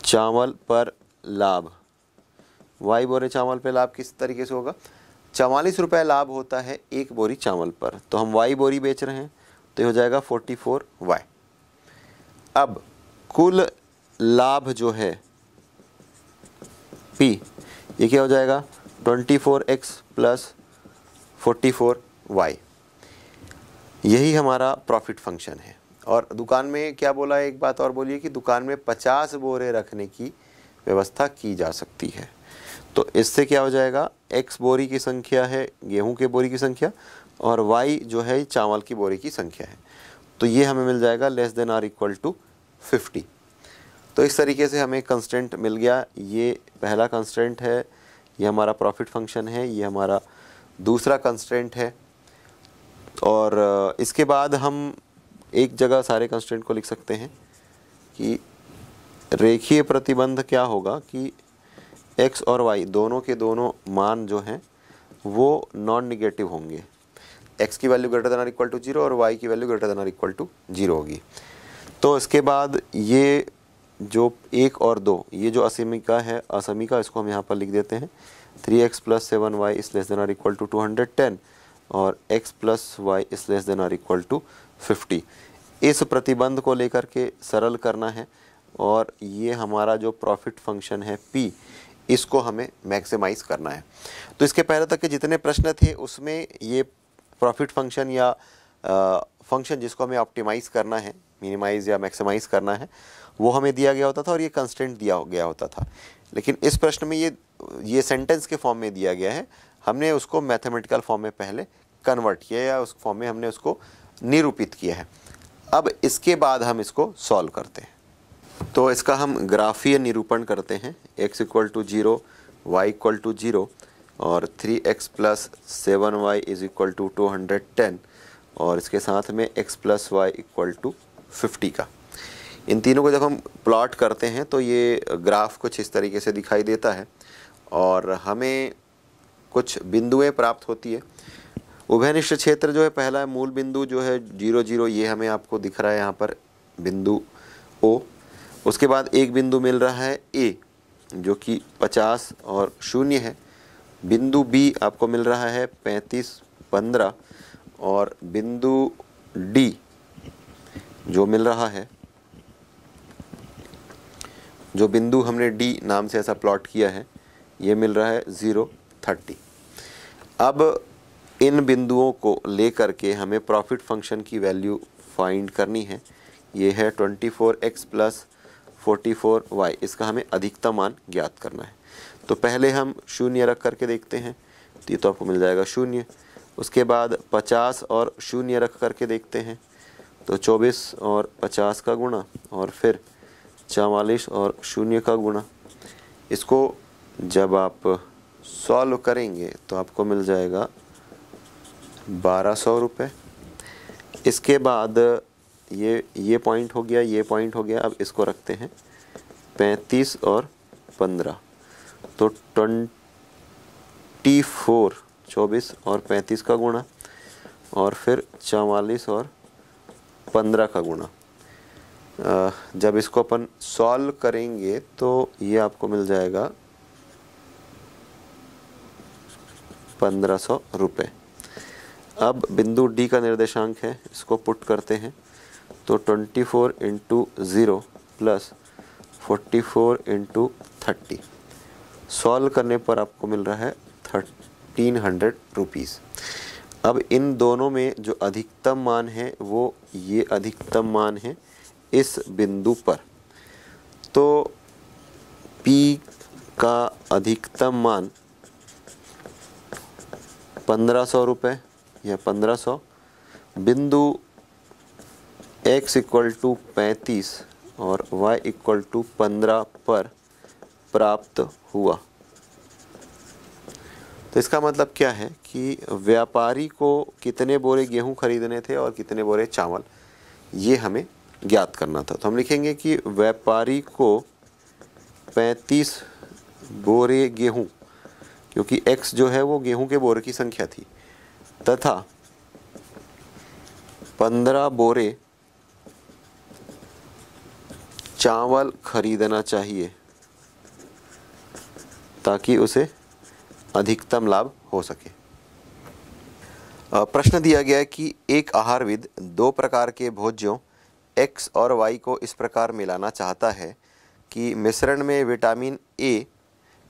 चावल पर लाभ वाई बोरे चावल पर लाभ किस तरीके से होगा चवालीस रुपये लाभ होता है एक बोरी चावल पर तो हम वाई बोरी बेच रहे हैं तो ये हो जाएगा फोर्टी फोर वाई अब कुल लाभ जो है पी ये क्या हो जाएगा twenty four x plus forty four y यही हमारा प्रॉफिट फंक्शन है और दुकान में क्या बोला एक बात और बोलिए कि दुकान में पचास बोरे रखने की व्यवस्था की जा सकती है तो इससे क्या हो जाएगा एक्स बोरी की संख्या है गेहूं के बोरी की संख्या और वाई जो है चावल की बोरी की संख्या है तो ये हमें मिल जाएगा less than or equal to fifty तो इस तरीके से हमें कंस्टेंट मिल गया ये पहला कंस्टेंट है ये हमारा प्रॉफिट फंक्शन है ये हमारा दूसरा कंस्टेंट है और इसके बाद हम एक जगह सारे कंस्टेंट को लिख सकते हैं कि रेखीय प्रतिबंध क्या होगा कि एक्स और वाई दोनों के दोनों मान जो हैं वो नॉन निगेटिव होंगे एक्स की value greater than or equal to zero और वाई की value greater than or equal to zero होगी तो इसके बाद ये जो एक और दो ये जो असमिका है असमिका इसको हम यहाँ पर लिख देते हैं three x plus seven y is less than or equal to two hundred ten और x plus y is less than और इक्वल टू फिफ्टी इस प्रतिबंध को लेकर के सरल करना है और ये हमारा जो प्रॉफिट फंक्शन है p इसको हमें मैक्सिमाइज करना है तो इसके पहले तक के जितने प्रश्न थे उसमें ये प्रॉफिट फंक्शन या फंक्शन जिसको हमें ऑप्टिमाइज़ करना है मिनिमाइज़ या मैक्सिमाइज़ करना है वो हमें दिया गया होता था और ये कंस्टेंट दिया गया होता था लेकिन इस प्रश्न में ये ये सेंटेंस के फॉर्म में दिया गया है हमने उसको मैथमेटिकल फॉर्म में पहले कन्वर्ट किया या उस फॉर्म में हमने उसको निरूपित किया है अब इसके बाद हम इसको सॉल्व करते हैं तो इसका हम ग्राफीय निरूपण करते हैं x equal to zero y equal to zero और three x plus seven y is equal to two hundred ten और इसके साथ में x plus y equal to fifty का इन तीनों को जब हम प्लॉट करते हैं तो ये ग्राफ कुछ इस तरीके से दिखाई देता है और हमें कुछ बिंदुएं प्राप्त होती है उभयनिष्ठ क्षेत्र जो है पहला है मूल बिंदु जो है जीरो जीरो ये हमें आपको दिख रहा है यहाँ पर बिंदु ओ उसके बाद एक बिंदु मिल रहा है ए जो कि पचास और शून्य है बिंदु बी आपको मिल रहा है पैंतीस पंद्रह और बिंदु डी जो मिल रहा है जो बिंदु हमने डी नाम से ऐसा प्लॉट किया है ये मिल रहा है ज़ीरो थर्टी अब इन बिंदुओं को लेकर के हमें प्रॉफिट फंक्शन की वैल्यू फाइंड करनी है ये है 24x four x plus forty इसका हमें अधिकतम मान ज्ञात करना है तो पहले हम शून्य रख करके देखते हैं तो ये तो आपको मिल जाएगा शून्य उसके बाद 50 और शून्य रख करके देखते हैं तो 24 और 50 का गुणा और फिर चवालीस और शून्य का गुणा इसको जब आप सॉल्व करेंगे तो आपको मिल जाएगा बारह सौ रुपये इसके बाद ये ये पॉइंट हो गया ये पॉइंट हो गया अब इसको रखते हैं पैंतीस और पंद्रह तो ट्वेंटी फोर चौबीस और पैंतीस का गुणा और फिर चवालीस और पंद्रह का गुणा जब इसको अपन सॉल्व करेंगे तो ये आपको मिल जाएगा पंद्रह सौ रुपये अब बिंदु डी का निर्देशांक है इसको पुट करते हैं तो twenty four into zero plus forty four into thirty solve करने पर आपको मिल रहा है थर्टीन हंड्रेड रुपीज़ अब इन दोनों में जो अधिकतम मान है वो ये अधिकतम मान है इस बिंदु पर तो P का अधिकतम मान पंद्रह सौ रुपये या पंद्रह सौ बिंदु एक्स इक्वल टू पैंतीस और y इक्वल टू पंद्रह पर प्राप्त हुआ तो इसका मतलब क्या है कि व्यापारी को कितने बोरे गेहूं खरीदने थे और कितने बोरे चावल ये हमें ज्ञात करना था तो हम लिखेंगे कि व्यापारी को पैंतीस बोरे गेहूं क्योंकि एक्स जो है वो गेहूं के बोरे की संख्या थी तथा पंद्रह बोरे चावल खरीदना चाहिए ताकि उसे अधिकतम लाभ हो सके प्रश्न दिया गया है कि एक आहारविद दो प्रकार के भोज्यों एक्स और वाई को इस प्रकार मिलाना चाहता है कि मिश्रण में विटामिन ए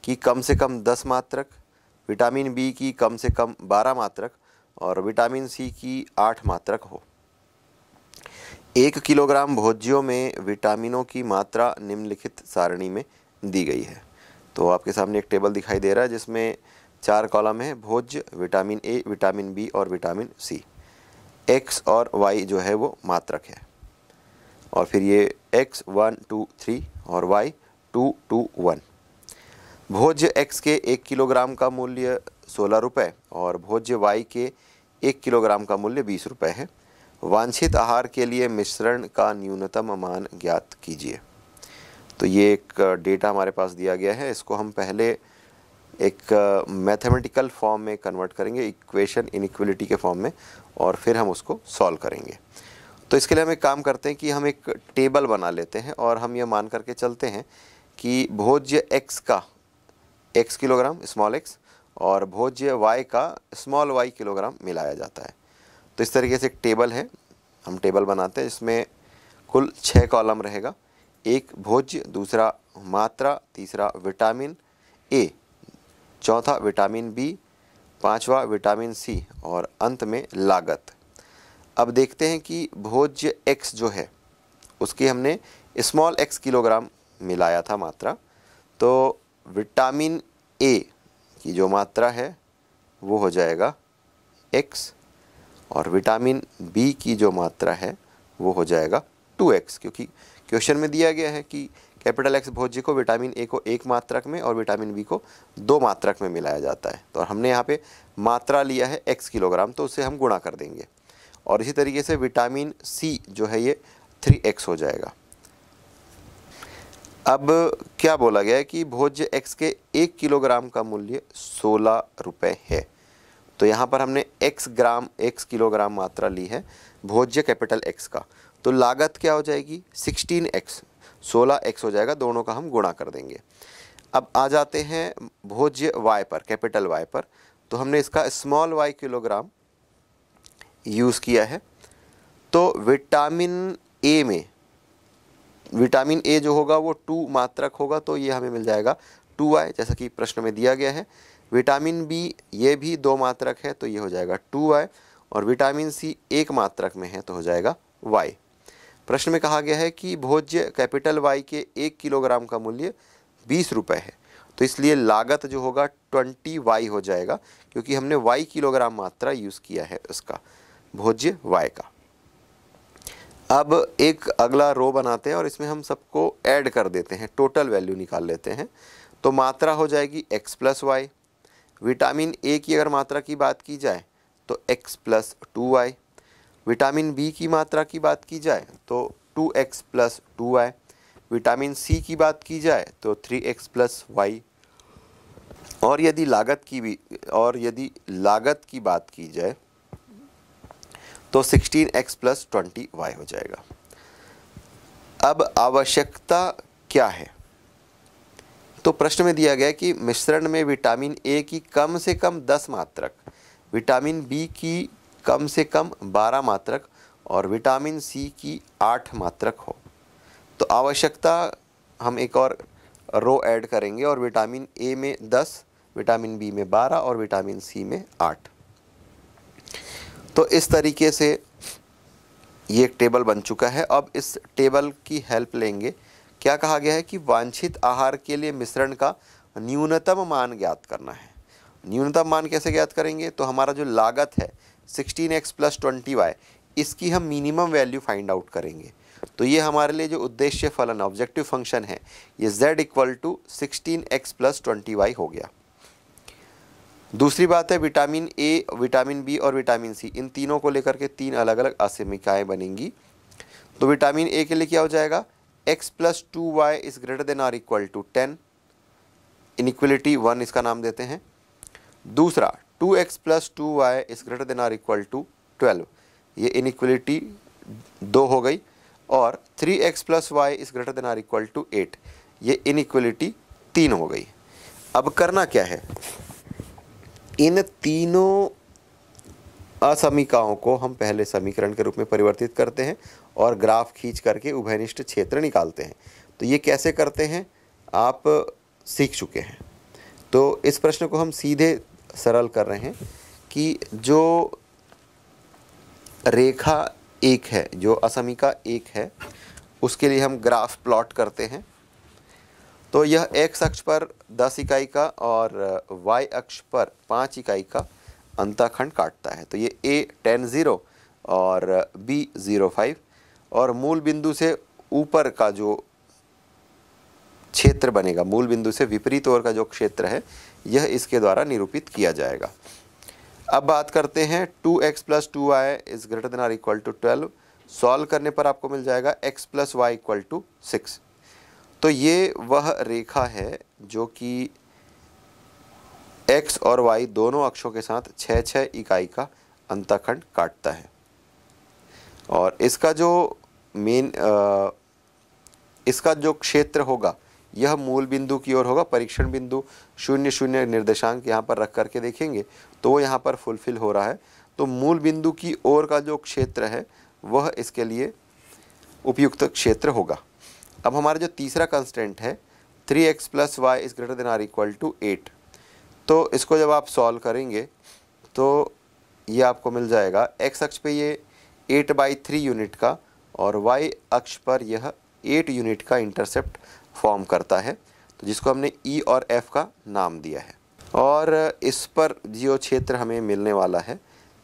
की कम से कम दस मात्रक विटामिन बी की कम से कम बारह मात्रक और विटामिन सी की आठ मात्रक हो एक किलोग्राम भोज्यों में विटामिनों की मात्रा निम्नलिखित सारणी में दी गई है तो आपके सामने एक टेबल दिखाई दे रहा है जिसमें चार कॉलम है भोज्य विटामिन ए विटामिन बी और विटामिन सी एक्स और वाई जो है वो मात्रक है और फिर ये एक्स वन टू थ्री और वाई टू टू वन भोज्य एक्स के एक किलोग्राम का मूल्य सोलह रुपये और भोज्य वाई के एक किलोग्राम का मूल्य बीस रुपये है वांछित आहार के लिए मिश्रण का न्यूनतम मान ज्ञात कीजिए तो ये एक डेटा हमारे पास दिया गया है इसको हम पहले एक मैथमेटिकल फॉर्म में कन्वर्ट करेंगे इक्वेशन इनक्वलिटी के फॉर्म में और फिर हम उसको सॉल्व करेंगे तो इसके लिए हम एक काम करते हैं कि हम एक टेबल बना लेते हैं और हम ये मान करके चलते हैं कि भोज्य एक्स का एक्स किलोग्राम स्मॉल एक्स और भोज्य वाई का स्मॉल वाई किलोग्राम मिलाया जाता है तो इस तरीके से एक टेबल है हम टेबल बनाते हैं इसमें कुल छः कॉलम रहेगा एक भोज्य दूसरा मात्रा तीसरा विटामिन ए चौथा विटामिन बी पांचवा विटामिन सी और अंत में लागत अब देखते हैं कि भोज्य एक्स जो है उसकी हमने स्मॉल एक्स किलोग्राम मिलाया था मात्रा तो विटामिन ए की जो मात्रा है वो हो जाएगा एक्स और विटामिन बी की जो मात्रा है वो हो जाएगा टू एक्स क्योंकि क्वेश्चन में दिया गया है कि कैपिटल एक्स भोज्य को विटामिन ए को एक मात्रक में और विटामिन बी को दो मात्रक में मिलाया जाता है तो हमने यहाँ पे मात्रा लिया है एक्स किलोग्राम तो उसे हम गुणा कर देंगे और इसी तरीके से विटामिन सी जो है ये थ्री एक्स हो जाएगा अब क्या बोला गया है कि भोज्य एक्स के एक किलोग्राम का मूल्य सोलह रुपये है तो यहाँ पर हमने एक्स ग्राम एक्स किलोग्राम मात्रा ली है भोज्य कैपिटल एक्स का तो लागत क्या हो जाएगी सिक्सटीन एक्स सोलह एक्स हो जाएगा दोनों का हम गुणा कर देंगे अब आ जाते हैं भोज्य वाई पर कैपिटल वाई पर तो हमने इसका स्मॉल वाई किलोग्राम यूज़ किया है तो विटामिन ए में विटामिन ए जो होगा वो टू मात्रक होगा तो ये हमें मिल जाएगा टू आई जैसा कि प्रश्न में दिया गया है विटामिन बी ये भी दो मात्रक है तो ये हो जाएगा टू आई और विटामिन सी एक मात्रक में है तो हो जाएगा वाई प्रश्न में कहा गया है कि भोज्य कैपिटल वाई के एक किलोग्राम का मूल्य बीस रुपये है तो इसलिए लागत जो होगा ट्वेंटी वाई हो जाएगा क्योंकि हमने वाई किलोग्राम मात्रा यूज़ किया है उसका भोज्य वाई का अब एक अगला रो बनाते हैं और इसमें हम सबको ऐड कर देते हैं टोटल वैल्यू निकाल लेते हैं तो मात्रा हो जाएगी x plus y vitamin A की अगर मात्रा की बात की जाए तो x plus two y vitamin B की मात्रा की बात की जाए तो two x plus two y vitamin C की बात की जाए तो थ्री एक्स प्लस वाई और यदि लागत की भी और यदि लागत की बात की जाए तो 16x एक्स प्लस ट्वेंटी हो जाएगा अब आवश्यकता क्या है तो प्रश्न में दिया गया कि मिश्रण में विटामिन ए की कम से कम 10 मात्रक विटामिन बी की कम से कम 12 मात्रक और विटामिन सी की 8 मात्रक हो तो आवश्यकता हम एक और रो ऐड करेंगे और विटामिन ए में 10 विटामिन बी में 12 और विटामिन सी में आठ तो इस तरीके से ये एक टेबल बन चुका है अब इस टेबल की हेल्प लेंगे क्या कहा गया है कि वांछित आहार के लिए मिश्रण का न्यूनतम मान ज्ञात करना है न्यूनतम मान कैसे ज्ञात करेंगे तो हमारा जो लागत है sixteen x plus twenty y इसकी हम मिनिमम वैल्यू फाइंड आउट करेंगे तो ये हमारे लिए जो उद्देश्य फलन ऑब्जेक्टिव फंक्शन है ये z equal to sixteen x plus twenty y हो गया दूसरी बात है विटामिन ए विटामिन बी और विटामिन सी इन तीनों को लेकर के तीन अलग अलग आसमिकाएँ बनेंगी तो विटामिन ए के लिए क्या हो जाएगा x plus two y is greater than or equal to ten inequality one इसका नाम देते हैं दूसरा two x plus two y is greater than or equal to twelve ये इनिक्वलिटी दो हो गई और three x plus y is greater than or equal to eight ये इनिक्वलिटी तीन हो गई अब करना क्या है इन तीनों असमिकाओं को हम पहले समीकरण के रूप में परिवर्तित करते हैं और ग्राफ खींच करके उभयनिष्ठ क्षेत्र निकालते हैं तो ये कैसे करते हैं आप सीख चुके हैं तो इस प्रश्न को हम सीधे सरल कर रहे हैं कि जो रेखा एक है जो असमिका एक है उसके लिए हम ग्राफ प्लॉट करते हैं तो यह एक्स अक्ष पर दस इकाई का और वाई अक्ष पर पाँच इकाई का अंताखंड काटता है तो ये ए टेन ज़ीरो और बी ज़ीरो फाइव और मूल बिंदु से ऊपर का जो क्षेत्र बनेगा मूल बिंदु से विपरीत ओर का जो क्षेत्र है यह इसके द्वारा निरूपित किया जाएगा अब बात करते हैं two x plus two i is greater than or equal to twelve solve करने पर आपको मिल जाएगा x plus y equal to six तो ये वह रेखा है जो कि एक्स और वाई दोनों अक्षों के साथ छः छः इकाई का अंतखंड काटता है और इसका जो मेन इसका जो क्षेत्र होगा यह मूल बिंदु की ओर होगा परीक्षण बिंदु शून्य शून्य निर्देशांक यहाँ पर रख करके देखेंगे तो वो यहाँ पर फुलफिल हो रहा है तो मूल बिंदु की ओर का जो क्षेत्र है वह इसके लिए उपयुक्त क्षेत्र होगा अब हमारा जो तीसरा कंस्टेंट है three x plus y is greater than or equal to eight तो इसको जब आप सॉल्व करेंगे तो ये आपको मिल जाएगा एक्स अक्ष पे ये एट बाई थ्री यूनिट का और वाई अक्ष पर यह एट यूनिट का इंटरसेप्ट फॉर्म करता है तो जिसको हमने ई e और एफ का नाम दिया है और इस पर जियो क्षेत्र हमें मिलने वाला है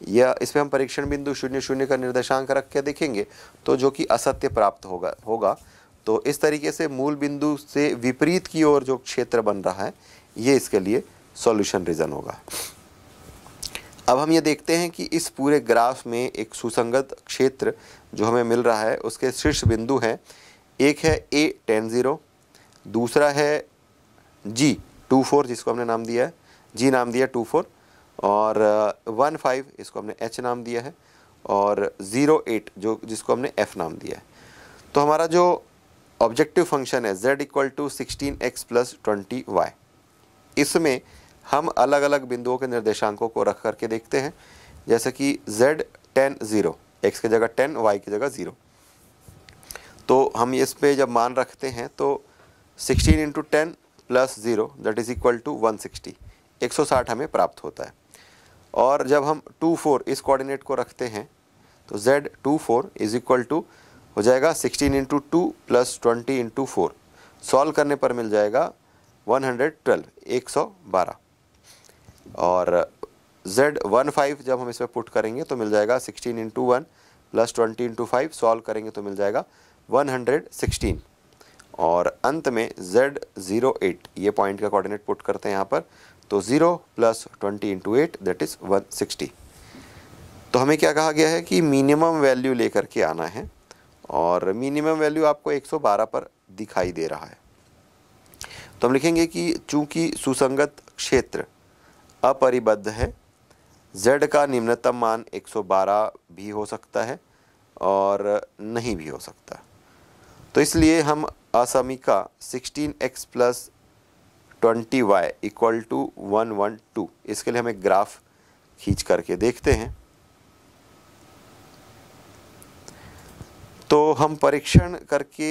या इस पर हम परीक्षण बिंदु शून्य शून्य का निर्देशांक रख के देखेंगे तो जो कि असत्य प्राप्त होगा होगा तो इस तरीके से मूल बिंदु से विपरीत की ओर जो क्षेत्र बन रहा है ये इसके लिए सॉल्यूशन रीज़न होगा अब हम ये देखते हैं कि इस पूरे ग्राफ में एक सुसंगत क्षेत्र जो हमें मिल रहा है उसके शीर्ष बिंदु हैं एक है ए टेन ज़ीरो दूसरा है जी टू फोर जिसको हमने नाम दिया है जी नाम दिया टू फोर और वन uh, फाइव इसको हमने एच नाम दिया है और ज़ीरो एट जो जिसको हमने एफ़ नाम दिया है तो हमारा जो ऑब्जेक्टिव फंक्शन है z equal to sixteen x plus twenty y इसमें हम अलग अलग बिंदुओं के निर्देशांकों को रख करके देखते हैं जैसे कि z टेन ज़ीरो एक्स की जगह टेन वाई की जगह ज़ीरो तो हम इस पे जब मान रखते हैं तो sixteen into ten plus zero that is equal to one sixty एक सौ साठ हमें प्राप्त होता है और जब हम टू फोर इस कोऑर्डिनेट को रखते हैं तो z two four is equal to हो जाएगा sixteen into two plus twenty into four solve करने पर मिल जाएगा वन हंड्रेड ट्वेल्व एक सौ बारह और जेड वन फाइव जब हम इसमें पुट करेंगे तो मिल जाएगा sixteen into one plus twenty into five solve करेंगे तो मिल जाएगा वन हंड्रेड सिक्सटीन और अंत में जेड 08 ये पॉइंट का कोऑर्डिनेट पुट करते हैं यहाँ पर तो zero plus twenty into eight that is one sixty तो हमें क्या कहा गया है कि मिनिमम वैल्यू लेकर के आना है और मिनिमम वैल्यू आपको 112 पर दिखाई दे रहा है तो हम लिखेंगे कि चूंकि सुसंगत क्षेत्र अपरिबद्ध है z का निम्नतम मान 112 भी हो सकता है और नहीं भी हो सकता तो इसलिए हम असमिका 16x x plus twenty y equal to one one two इसके लिए हम एक ग्राफ खींच करके देखते हैं तो हम परीक्षण करके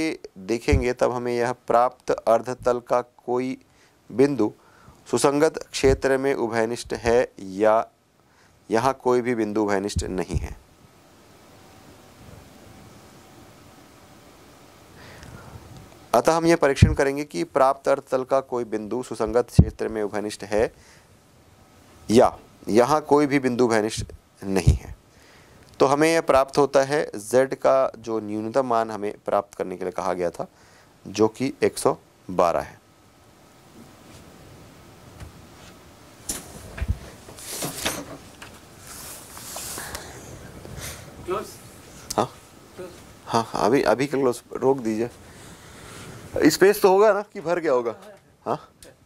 देखेंगे तब हमें यह प्राप्त अर्धतल का कोई बिंदु सुसंगत क्षेत्र में उभयनिष्ठ है या यहाँ कोई भी बिंदु उभयनिष्ठ नहीं है अतः हम यह परीक्षण करेंगे कि प्राप्त अर्धतल का कोई बिंदु सुसंगत क्षेत्र में उभयनिष्ठ है या यहाँ कोई भी बिंदु उभयनिष्ठ नहीं है तो हमें यह प्राप्त होता है z का जो न्यूनतम मान हमें प्राप्त करने के लिए कहा गया था जो कि 112 है हाँ।, हाँ, हाँ अभी अभी क्लोज रोक दीजिए स्पेस तो होगा ना कि भर गया होगा हाँ